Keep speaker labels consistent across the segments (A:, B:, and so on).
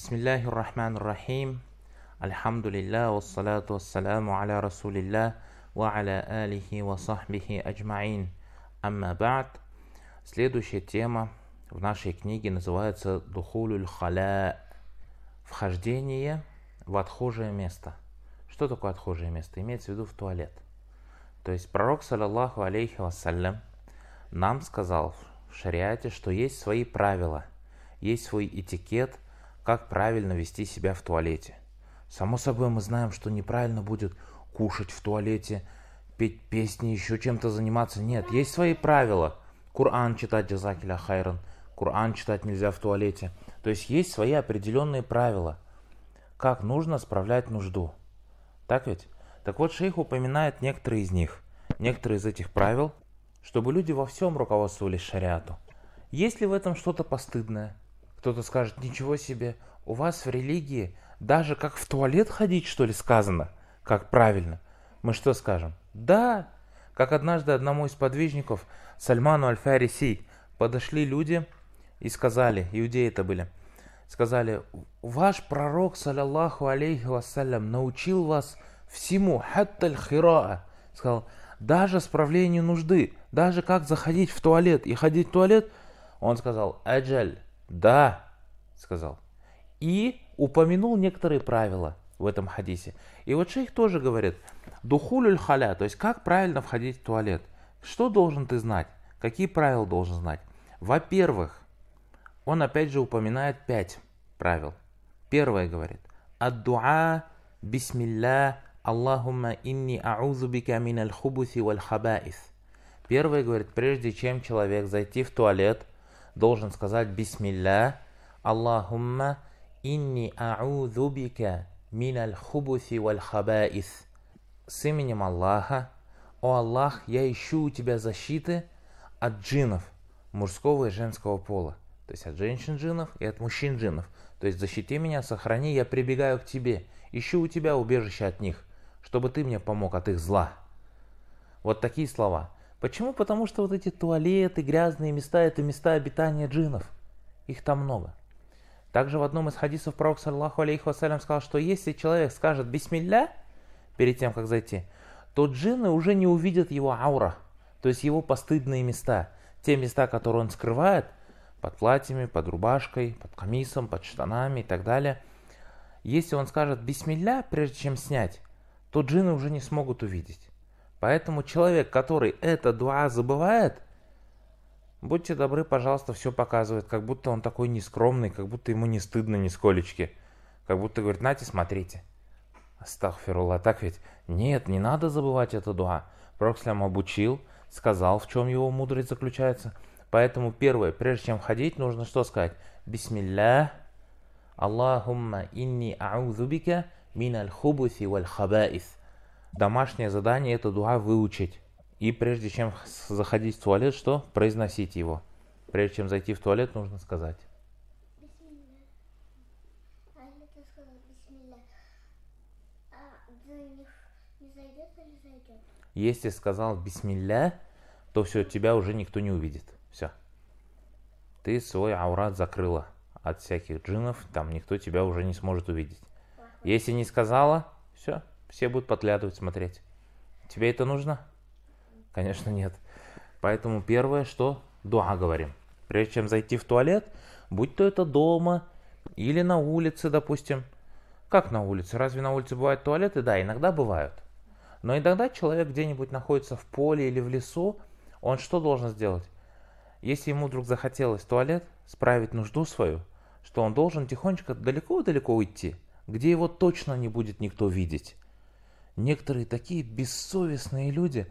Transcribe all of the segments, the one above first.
A: بسم الله الرحمن الرحيم الحمد لله والصلاة والسلام على رسول الله وعلى آله وصحبه أجمعين أما بعد Следующая тема в нашей книге называется «Духулюль халя» – «Вхождение в отхожее место». Что такое отхожее место? Имеется в виду в туалет. То есть пророк, саллаллаху алейхи вассалям, нам сказал в шариате, что есть свои правила, есть свой этикет – как правильно вести себя в туалете. Само собой, мы знаем, что неправильно будет кушать в туалете, петь песни, еще чем-то заниматься. Нет, есть свои правила. Коран читать джазакиля хайран, Коран читать нельзя в туалете. То есть есть свои определенные правила, как нужно справлять нужду. Так ведь? Так вот, шейх упоминает некоторые из них, некоторые из этих правил, чтобы люди во всем руководствовались шариату. Есть ли в этом что-то постыдное? Кто-то скажет, ничего себе, у вас в религии даже как в туалет ходить, что ли, сказано, как правильно. Мы что скажем? Да, как однажды одному из подвижников, Сальману Аль-Фариси, подошли люди и сказали, иудеи это были, сказали, ваш пророк, саллиллаху алейхи вассалям, научил вас всему, хатталь хираа, сказал, даже справлению нужды, даже как заходить в туалет и ходить в туалет, он сказал, аджаль, да, сказал. И упомянул некоторые правила в этом хадисе. И вот шейх тоже говорит, духулюль халя, то есть как правильно входить в туалет. Что должен ты знать? Какие правила должен знать? Во-первых, он опять же упоминает пять правил. Первое говорит, аддуа дуа бисмилля, Аллахумма инни аузу бика миналь хубуси валь хабаис. Первое говорит, прежде чем человек зайти в туалет, должен сказать «Бисмилля», «Аллахумма инни а'удhu бика миналь хубуси валь хабаис». С именем Аллаха, «О Аллах, я ищу у тебя защиты от джинов мужского и женского пола». То есть от женщин джинов и от мужчин джинов. То есть защити меня, сохрани, я прибегаю к тебе. Ищу у тебя убежище от них, чтобы ты мне помог от их зла. Вот такие слова. Почему? Потому что вот эти туалеты, грязные места, это места обитания джинов. Их там много. Также в одном из хадисов пророк, саллаху алейхи вассалям, сказал, что если человек скажет «бисмилля» перед тем, как зайти, то джинны уже не увидят его аура, то есть его постыдные места, те места, которые он скрывает, под платьями, под рубашкой, под камисом, под штанами и так далее. Если он скажет «бисмилля», прежде чем снять, то джинны уже не смогут увидеть. Поэтому человек, который это дуа забывает, будьте добры, пожалуйста, все показывает, как будто он такой нескромный, как будто ему не стыдно ни сколечки, Как будто говорит, нате, смотрите. Астагфирулла, так ведь? Нет, не надо забывать это дуа. Прокслям обучил, сказал, в чем его мудрость заключается. Поэтому первое, прежде чем ходить, нужно что сказать? Бисмилля, Аллахумма инни аузубика миналь хубуси валь хабаис. Домашнее задание это дуа выучить. И прежде чем заходить в туалет, что? Произносить его. Прежде чем зайти в туалет, нужно сказать. А а, Если сказал бисмилля, то все, тебя уже никто не увидит. Все. Ты свой аурат закрыла от всяких джинов, там никто тебя уже не сможет увидеть. Если не сказала, все, все будут подглядывать, смотреть. Тебе это нужно? Конечно, нет. Поэтому первое, что дуа говорим. Прежде чем зайти в туалет, будь то это дома или на улице, допустим. Как на улице? Разве на улице бывают туалеты? Да, иногда бывают. Но иногда человек где-нибудь находится в поле или в лесу, он что должен сделать? Если ему вдруг захотелось туалет, справить нужду свою, что он должен тихонечко далеко-далеко уйти, где его точно не будет никто видеть. Некоторые такие бессовестные люди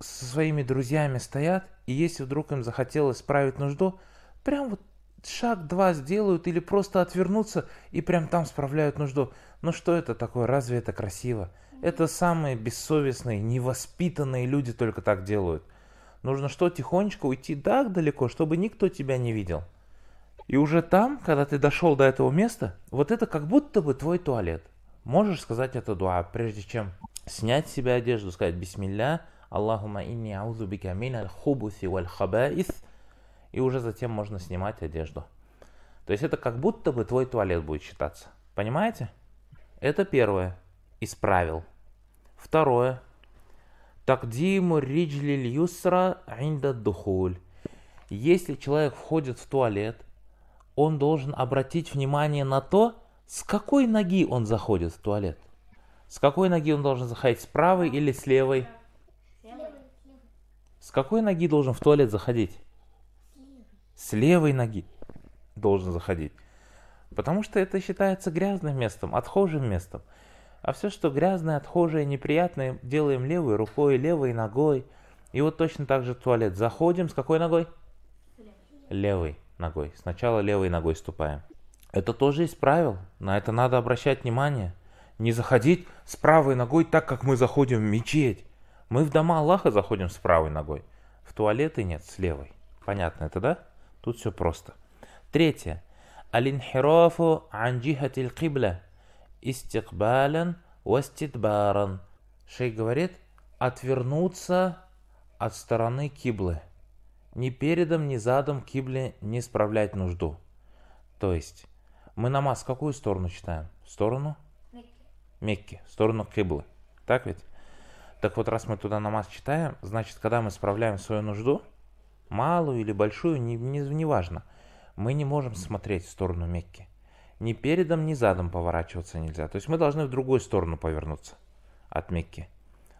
A: со своими друзьями стоят, и если вдруг им захотелось справить нужду, прям вот шаг-два сделают или просто отвернутся и прям там справляют нужду. Ну что это такое? Разве это красиво? Это самые бессовестные, невоспитанные люди только так делают. Нужно что, тихонечко уйти так далеко, чтобы никто тебя не видел. И уже там, когда ты дошел до этого места, вот это как будто бы твой туалет. Можешь сказать это дуа, прежде чем снять с себя одежду, сказать «Бисмилля, Аллахума инни аузубика миналь хубуси валь хабаис», и уже затем можно снимать одежду. То есть это как будто бы твой туалет будет считаться. Понимаете? Это первое. из правил. Второе. Такдиму риджлиль юсра инда духуль. Если человек входит в туалет, он должен обратить внимание на то, с какой ноги он заходит в туалет? С какой ноги он должен заходить? С правой или с левой? С какой ноги должен в туалет заходить? С левой ноги должен заходить. Потому что это считается грязным местом, отхожим местом. А все, что грязное, отхожее, неприятное, делаем левой рукой, левой ногой. И вот точно так же в туалет. Заходим с какой ногой? Левой ногой. Сначала левой ногой ступаем. Это тоже из правил, на это надо обращать внимание. Не заходить с правой ногой так, как мы заходим в мечеть. Мы в дома Аллаха заходим с правой ногой, в туалеты нет, с левой. Понятно это, да? Тут все просто. Третье. Алинхирафу анджихатиль кибля истикбалян вастидбаран. Шейх говорит, отвернуться от стороны киблы. Ни передом, ни задом кибле не справлять нужду. То есть, мы намаз какую сторону читаем? Сторону? Мекки. Мекки. Сторону Киблы. Так ведь? Так вот, раз мы туда намаз читаем, значит, когда мы справляем свою нужду, малую или большую, не, не, не важно, мы не можем смотреть в сторону Мекки. Ни передом, ни задом поворачиваться нельзя. То есть мы должны в другую сторону повернуться от Мекки.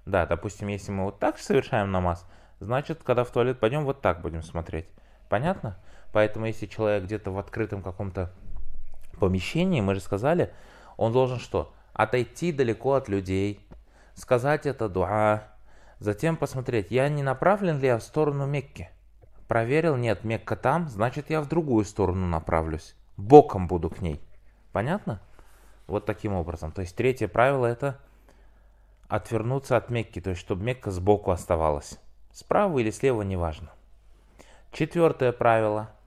A: Да, допустим, если мы вот так совершаем намаз, значит, когда в туалет пойдем, вот так будем смотреть. Понятно? Поэтому если человек где-то в открытом каком-то помещении, мы же сказали, он должен что? Отойти далеко от людей, сказать это дуа, затем посмотреть, я не направлен ли я в сторону Мекки. Проверил, нет, Мекка там, значит я в другую сторону направлюсь, боком буду к ней. Понятно? Вот таким образом. То есть третье правило это отвернуться от Мекки, то есть чтобы Мекка сбоку оставалась. Справа или слева, неважно. Четвертое правило –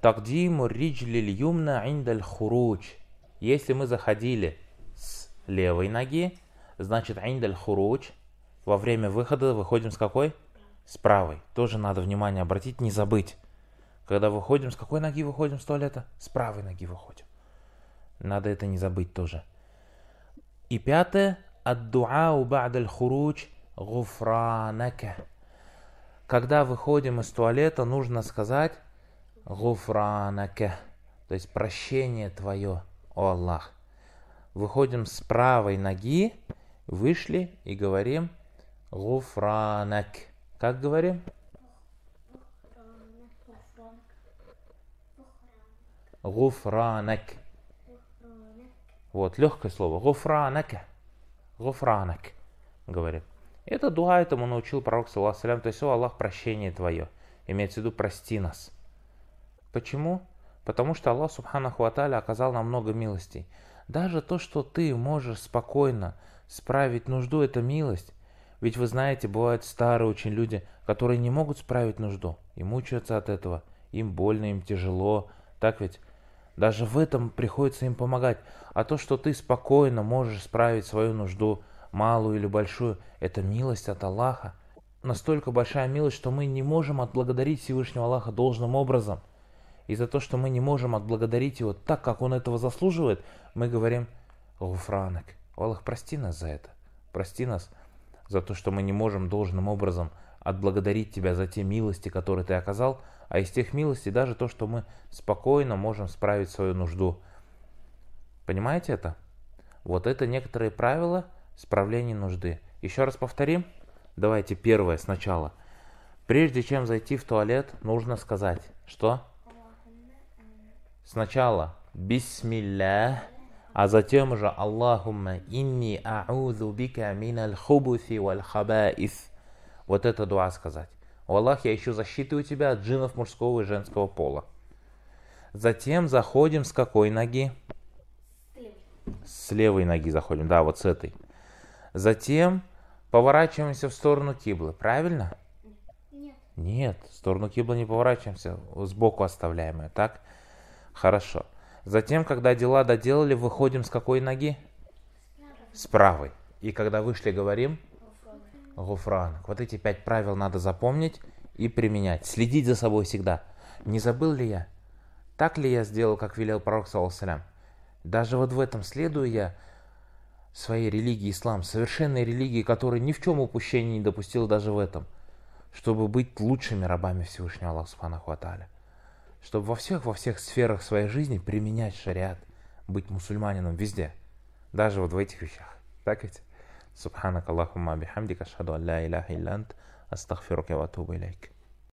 A: Такдиму риджлиль льюмна индаль хуруч. Если мы заходили с левой ноги, значит индаль хуруч. Во время выхода выходим с какой? С правой. Тоже надо внимание обратить, не забыть. Когда выходим, с какой ноги выходим с туалета? С правой ноги выходим. Надо это не забыть тоже. И пятое. аддуа дуау ба'даль хуруч гуфранака. Когда выходим из туалета, нужно сказать Гуфранаке, то есть прощение Твое, о Аллах. Выходим с правой ноги, вышли и говорим Гуфранак. Как говорим? Гуфранак. Вот, легкое слово. Гуфранак. Гуфранак. Говорим. Это дуа, этому научил пророк, саллаху то есть, о Аллах, прощение твое. Имеется в виду, прости нас. Почему? Потому что Аллах Субханаху Аталя оказал нам много милостей. Даже то, что ты можешь спокойно справить нужду, это милость. Ведь вы знаете, бывают старые очень люди, которые не могут справить нужду и мучаются от этого. Им больно, им тяжело. Так ведь? Даже в этом приходится им помогать. А то, что ты спокойно можешь справить свою нужду, малую или большую, это милость от Аллаха. Настолько большая милость, что мы не можем отблагодарить Всевышнего Аллаха должным образом – и за то, что мы не можем отблагодарить его так, как он этого заслуживает, мы говорим «Гуфранек, Аллах, прости нас за это, прости нас за то, что мы не можем должным образом отблагодарить Тебя за те милости, которые Ты оказал, а из тех милостей даже то, что мы спокойно можем справить свою нужду». Понимаете это? Вот это некоторые правила справления нужды. Еще раз повторим. Давайте первое сначала. Прежде чем зайти в туалет, нужно сказать, что Сначала бисмилля, а затем уже Аллахумма инни аузу бика миналь хубуси валь хабаис. Вот это дуа сказать. У Аллах, я ищу защиты у тебя от джинов мужского и женского пола. Затем заходим с какой ноги? С левой ноги заходим, да, вот с этой. Затем поворачиваемся в сторону киблы, правильно? Нет. Нет, в сторону киблы не поворачиваемся, сбоку оставляем ее, так? Хорошо. Затем, когда дела доделали, выходим с какой ноги? С правой. И когда вышли, говорим? Гуфранг. Вот эти пять правил надо запомнить и применять. Следить за собой всегда. Не забыл ли я? Так ли я сделал, как велел пророк, салям? Даже вот в этом следую я своей религии ислам, совершенной религии, которая ни в чем упущения не допустила даже в этом, чтобы быть лучшими рабами Всевышнего Аллаха Субхану чтобы во всех, во всех сферах своей жизни применять шариат, быть мусульманином везде, даже вот в этих вещах. Так ведь? Субханак Аллахумма бихамдика, шхаду алла илляха иллянт, астагфирука ва атубу илейк.